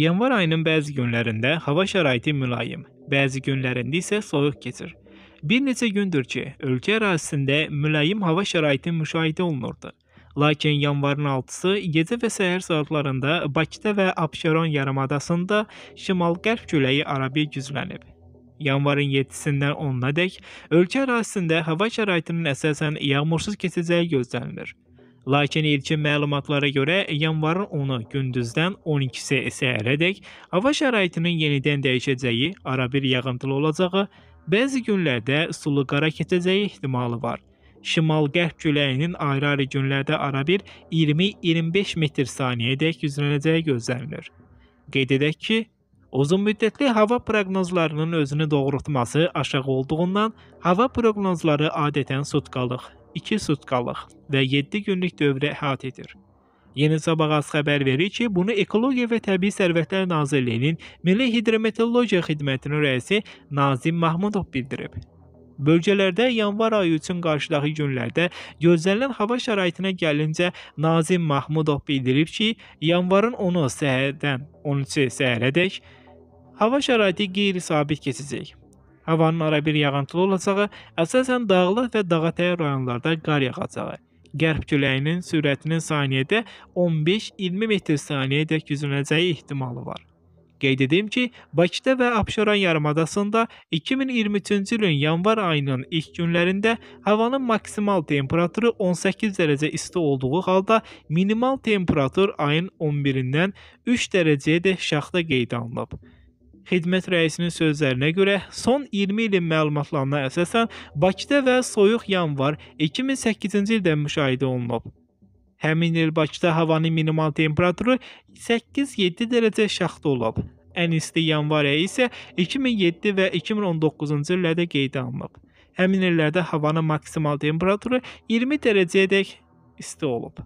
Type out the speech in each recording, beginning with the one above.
Yanvar ayının bəzi günlərində hava şəraiti mülayim, bəzi günlərində isə soyuq keçir. Bir neçə gündür ki, ölkə ərazisində mülayim hava şəraiti müşahidə olunurdu. Lakin yanvarın 6-sı gecə və səhər saatlarında Bakıda və Abşeron yarımadasında şimal-qərb küləyi arabir güclənib. Yanvarın 7-sindən 10-nadək ölkə ərazisində hava şəraitinin əsasən yağmursuz keçəcəyi gözlənilir. Lakin ilkin məlumatlara görə yanvarın 10-u gündüzdən 12-si səhərədək hava şəraitinin yenidən dəyişəcəyi, arabir yağıntılı olacağı, bəzi günlərdə sulu qara keçəcəyi ehtimalı var. Şimal-qərb küləyinin ayrı-ayrı günlərdə arabir 20-25 metr saniyədək güclənəcəyi gözlənilir. Qeyd edək ki, uzunmüddətli hava proqnozlarının özünü doğrultması aşağı olduğundan hava proqnozları adətən sutqalıq, 2 sutkalıq və 7 günlük dövrə əhatə edir. Yeni Sabahaz xəbər verir ki, bunu Ekologiya və Təbii Sərvətlər Nazirliyinin Milli Hidrometeorologiya Xidmətinin rəisi Nazim Mahmudov bildirib. Bölgələrdə yanvar ayı üçün qarşıdakı günlərdə gözlənilən hava şəraitinə gəlincə Nazim Mahmudov bildirib ki, yanvarın 10-u səhərdən 13-ü səhərədək hava şəraiti qeyri-sabit keçəcək. Havanın arabir yağıntılı olacağı, əsasən dağlıq və dağətəyi rayonlarda qar yağacağı. Qərb küləyinin sürətinin saniyədə 15-20 metr/saniyədək güclənəcəyi ehtimalı var. Qeyd edim ki, Bakıda və Abşeron yarımadasında 2023-cü ilin yanvar ayının ilk günlərində havanın maksimal temperaturu 18 dərəcə isti olduğu halda minimal temperatur ayın 11-dən 3 dərəcəyədək şaxta qeydə alınıb. Xidmət rəisinin sözlərinə görə son 20 ilin məlumatlarına əsasən Bakıda və soyuq yanvar 2008-ci ildə müşahidə olunub. Həmin il Bakıda havanın minimal temperaturu 8-7 dərəcə şaxta olub. Ən isti yanvar ayı isə 2007 və 2019-cu illərdə qeydə alınıb. Həmin illərdə havanın maksimal temperaturu 20 dərəcəyədək isti olub.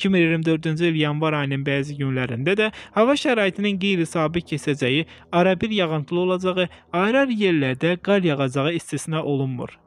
2024-cü il yanvar ayının bəzi günlərində də hava şəraitinin qeyri-sabit keçəcəyi, arabir yağıntılı olacağı, ayrı-ayrı yerlərdə qar yağacağı istisna olunmur.